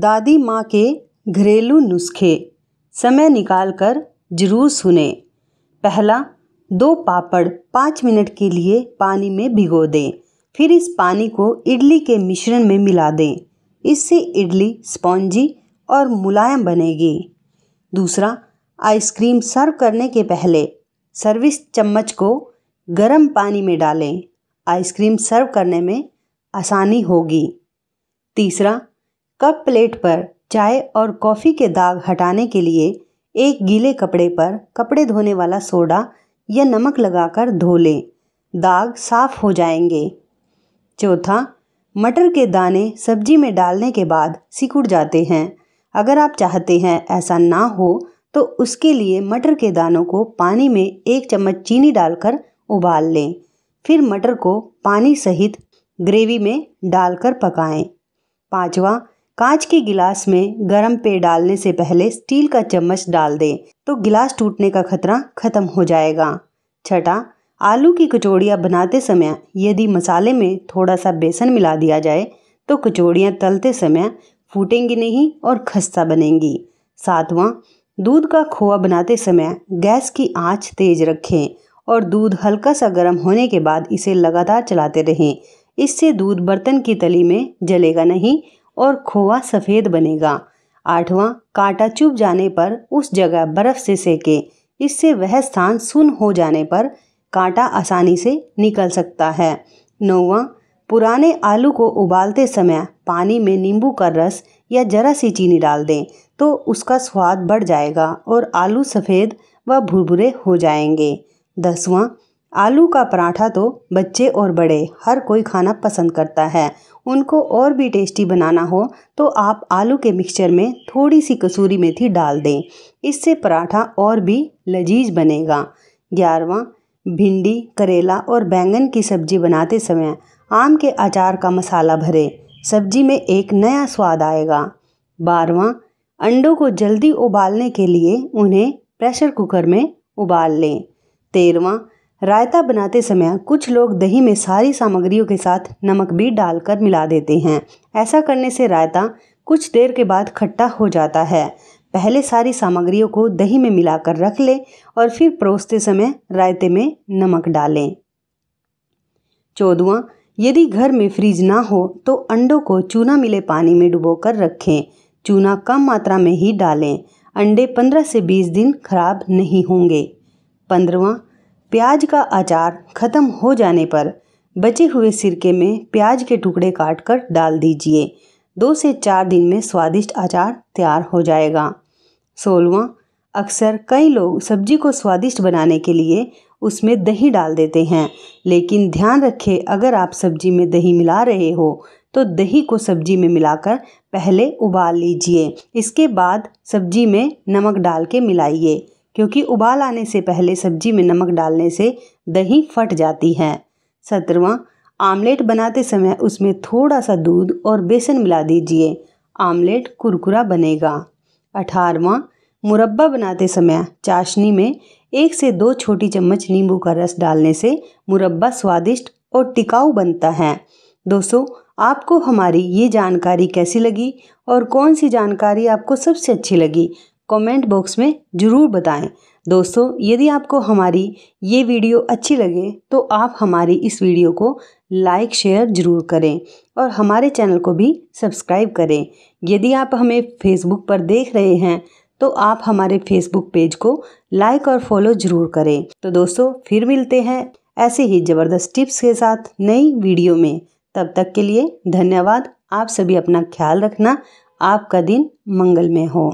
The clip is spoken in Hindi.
दादी माँ के घरेलू नुस्खे समय निकाल कर जरूर सुने पहला दो पापड़ पाँच मिनट के लिए पानी में भिगो दें फिर इस पानी को इडली के मिश्रण में मिला दें इससे इडली स्पॉन्जी और मुलायम बनेगी दूसरा आइसक्रीम सर्व करने के पहले सर्विस चम्मच को गर्म पानी में डालें आइसक्रीम सर्व करने में आसानी होगी तीसरा कप प्लेट पर चाय और कॉफ़ी के दाग हटाने के लिए एक गीले कपड़े पर कपड़े धोने वाला सोडा या नमक लगाकर धो लें दाग साफ हो जाएंगे चौथा मटर के दाने सब्जी में डालने के बाद सिकुड़ जाते हैं अगर आप चाहते हैं ऐसा ना हो तो उसके लिए मटर के दानों को पानी में एक चम्मच चीनी डालकर उबाल लें फिर मटर को पानी सहित ग्रेवी में डालकर पकाएं। पांचवा कांच के गिलास में गर्म पेय डालने से पहले स्टील का चम्मच डाल दें तो गिलास टूटने का खतरा खत्म हो जाएगा छठा आलू की कचौड़ियाँ बनाते समय यदि मसाले में थोड़ा सा बेसन मिला दिया जाए तो कचौड़ियाँ तलते समय फूटेंगी नहीं और खस्ता बनेंगी सातवां दूध का खोआ बनाते समय गैस की आंच तेज रखें और दूध हल्का सा गर्म होने के बाद इसे लगातार चलाते रहें इससे दूध बर्तन की तली में जलेगा नहीं और खोआ सफ़ेद बनेगा आठवां कांटा चुभ जाने पर उस जगह बर्फ से सेके इससे वह स्थान सुन हो जाने पर कांटा आसानी से निकल सकता है नौवां पुराने आलू को उबालते समय पानी में नींबू का रस या जरा सी चीनी डाल दें तो उसका स्वाद बढ़ जाएगा और आलू सफ़ेद व भुरभुरे हो जाएंगे दसवां आलू का पराठा तो बच्चे और बड़े हर कोई खाना पसंद करता है उनको और भी टेस्टी बनाना हो तो आप आलू के मिक्सचर में थोड़ी सी कसूरी मेथी डाल दें इससे पराठा और भी लजीज बनेगा ग्यारहवा भिंडी करेला और बैंगन की सब्जी बनाते समय आम के अचार का मसाला भरें सब्जी में एक नया स्वाद आएगा बारवा अंडों को जल्दी उबालने के लिए उन्हें प्रेशर कुकर में उबाल लें तेरवा रायता बनाते समय कुछ लोग दही में सारी सामग्रियों के साथ नमक भी डालकर मिला देते हैं ऐसा करने से रायता कुछ देर के बाद खट्टा हो जाता है पहले सारी सामग्रियों को दही में मिलाकर रख लें और फिर परोसते समय रायते में नमक डालें चौदवा यदि घर में फ्रीज ना हो तो अंडों को चूना मिले पानी में डुबोकर रखें चूना कम मात्रा में ही डालें अंडे 15 से 20 दिन खराब नहीं होंगे पंद्रवा प्याज का अचार ख़त्म हो जाने पर बचे हुए सिरके में प्याज के टुकड़े काट कर डाल दीजिए दो से चार दिन में स्वादिष्ट अचार तैयार हो जाएगा सोलवा अक्सर कई लोग सब्जी को स्वादिष्ट बनाने के लिए उसमें दही डाल देते हैं लेकिन ध्यान रखें अगर आप सब्जी में दही मिला रहे हो तो दही को सब्जी में मिलाकर पहले उबाल लीजिए इसके बाद सब्जी में नमक डाल के मिलाइए क्योंकि उबाल आने से पहले सब्जी में नमक डालने से दही फट जाती है सत्रवा आमलेट बनाते समय उसमें थोड़ा सा दूध और बेसन मिला दीजिए आमलेट कुरकुरा बनेगा अठारवा मुरब्बा बनाते समय चाशनी में एक से दो छोटी चम्मच नींबू का रस डालने से मुरब्बा स्वादिष्ट और टिकाऊ बनता है दोस्तों आपको हमारी ये जानकारी कैसी लगी और कौन सी जानकारी आपको सबसे अच्छी लगी कमेंट बॉक्स में ज़रूर बताएं दोस्तों यदि आपको हमारी ये वीडियो अच्छी लगे तो आप हमारी इस वीडियो को लाइक शेयर ज़रूर करें और हमारे चैनल को भी सब्सक्राइब करें यदि आप हमें फेसबुक पर देख रहे हैं तो आप हमारे फेसबुक पेज को लाइक और फॉलो ज़रूर करें तो दोस्तों फिर मिलते हैं ऐसे ही ज़बरदस्त टिप्स के साथ नई वीडियो में तब तक के लिए धन्यवाद आप सभी अपना ख्याल रखना आपका दिन मंगलमय हो